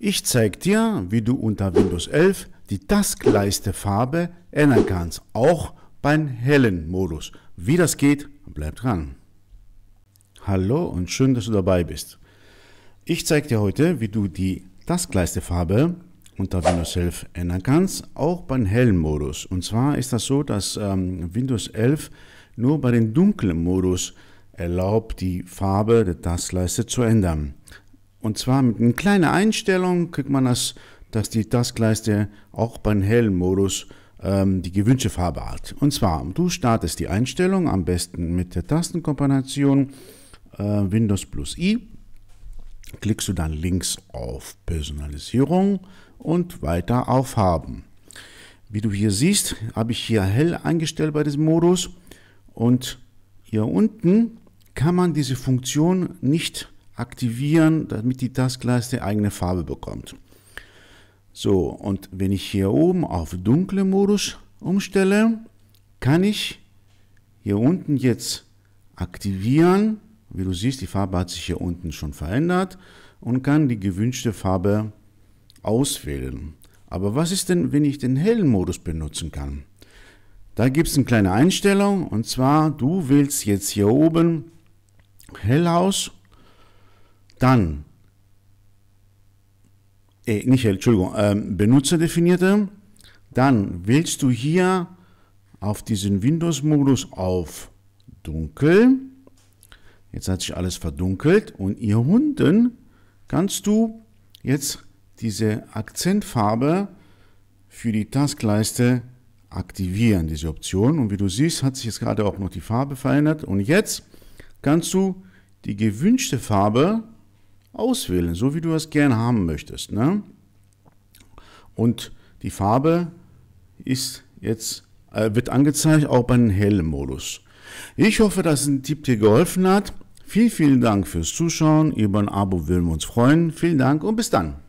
Ich zeige dir, wie du unter Windows 11 die Taskleiste Farbe ändern kannst, auch beim hellen Modus. Wie das geht, bleib dran. Hallo und schön, dass du dabei bist. Ich zeige dir heute, wie du die Taskleiste Farbe unter Windows 11 ändern kannst, auch beim hellen Modus. Und zwar ist das so, dass ähm, Windows 11 nur bei dem dunklen Modus erlaubt, die Farbe der Taskleiste zu ändern. Und zwar mit einer kleinen Einstellung kriegt man das, dass die Taskleiste auch beim hellen Modus ähm, die gewünschte Farbe hat. Und zwar, du startest die Einstellung am besten mit der Tastenkombination äh, Windows plus I. Klickst du dann links auf Personalisierung und weiter auf Farben. Wie du hier siehst, habe ich hier hell eingestellt bei diesem Modus und hier unten kann man diese Funktion nicht aktivieren, damit die Taskleiste eigene Farbe bekommt. So, und wenn ich hier oben auf dunkle Modus umstelle, kann ich hier unten jetzt aktivieren. Wie du siehst, die Farbe hat sich hier unten schon verändert und kann die gewünschte Farbe auswählen. Aber was ist denn, wenn ich den hellen Modus benutzen kann? Da gibt es eine kleine Einstellung und zwar, du wählst jetzt hier oben hell aus dann, äh, nicht, Entschuldigung, äh, benutzerdefinierte. Dann wählst du hier auf diesen Windows-Modus auf Dunkel. Jetzt hat sich alles verdunkelt und hier unten kannst du jetzt diese Akzentfarbe für die Taskleiste aktivieren, diese Option. Und wie du siehst, hat sich jetzt gerade auch noch die Farbe verändert. Und jetzt kannst du die gewünschte Farbe auswählen, so wie du das gern haben möchtest. Ne? Und die Farbe ist jetzt, äh, wird angezeigt, auch bei den hellen Modus. Ich hoffe, dass ein Tipp dir geholfen hat. Vielen, vielen Dank fürs Zuschauen. Über ein Abo würden wir uns freuen. Vielen Dank und bis dann.